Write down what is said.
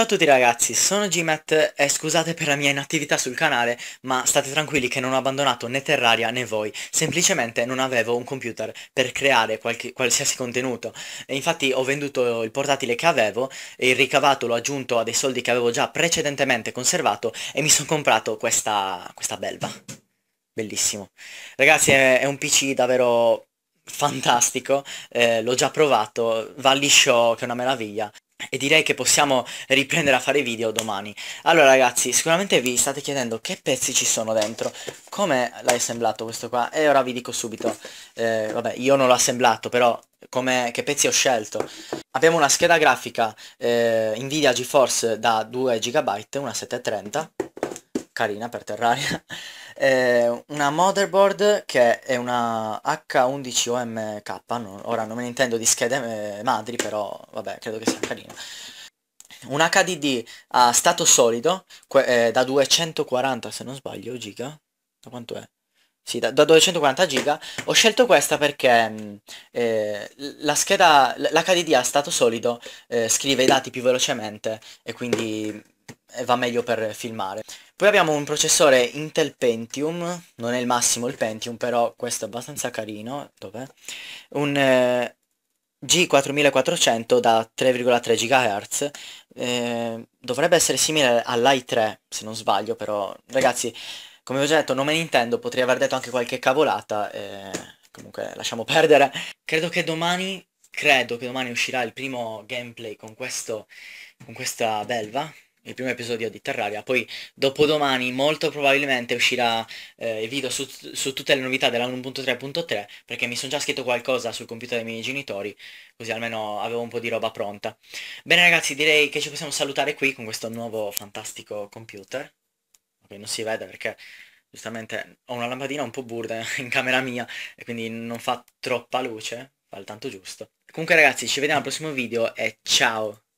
Ciao a tutti ragazzi, sono Gmat e scusate per la mia inattività sul canale, ma state tranquilli che non ho abbandonato né Terraria né voi, semplicemente non avevo un computer per creare qualche, qualsiasi contenuto. E infatti ho venduto il portatile che avevo il ricavato l'ho aggiunto a dei soldi che avevo già precedentemente conservato e mi sono comprato questa, questa belva. Bellissimo. Ragazzi è, è un PC davvero fantastico, eh, l'ho già provato, va liscio che è una meraviglia. E direi che possiamo riprendere a fare video domani. Allora ragazzi, sicuramente vi state chiedendo che pezzi ci sono dentro, come l'hai assemblato questo qua? E ora vi dico subito, eh, vabbè io non l'ho assemblato però come, che pezzi ho scelto. Abbiamo una scheda grafica eh, Nvidia GeForce da 2 GB, una 730, carina per Terraria eh, una motherboard che è una H11OMK, non, ora non me ne intendo di schede eh, madri, però vabbè, credo che sia carina. Un HDD a stato solido, eh, da 240 se non sbaglio, giga, da quanto è? Sì, da, da 240 giga. Ho scelto questa perché mm, eh, la scheda, l'HDD a stato solido eh, scrive i dati più velocemente e quindi mm, va meglio per filmare. Poi abbiamo un processore Intel Pentium, non è il massimo il Pentium, però questo è abbastanza carino, dov'è? Un eh, G4400 da 3,3 GHz, eh, dovrebbe essere simile all'i3 se non sbaglio, però ragazzi, come vi ho già detto, non me ne intendo, potrei aver detto anche qualche cavolata, eh, comunque lasciamo perdere. Credo che domani credo che domani uscirà il primo gameplay con, questo, con questa belva il primo episodio di Terraria, poi dopodomani molto probabilmente uscirà eh, il video su, su, tutte le novità della 1.3.3 perché mi sono già scritto qualcosa sul computer dei miei genitori, così almeno avevo un po' di roba pronta. Bene ragazzi, direi che ci possiamo salutare qui con questo nuovo fantastico computer. Ok, non si vede perché giustamente ho una lampadina un po' burda in camera mia e quindi non fa troppa luce, fa il tanto giusto. Comunque ragazzi, ci vediamo al prossimo video e ciao!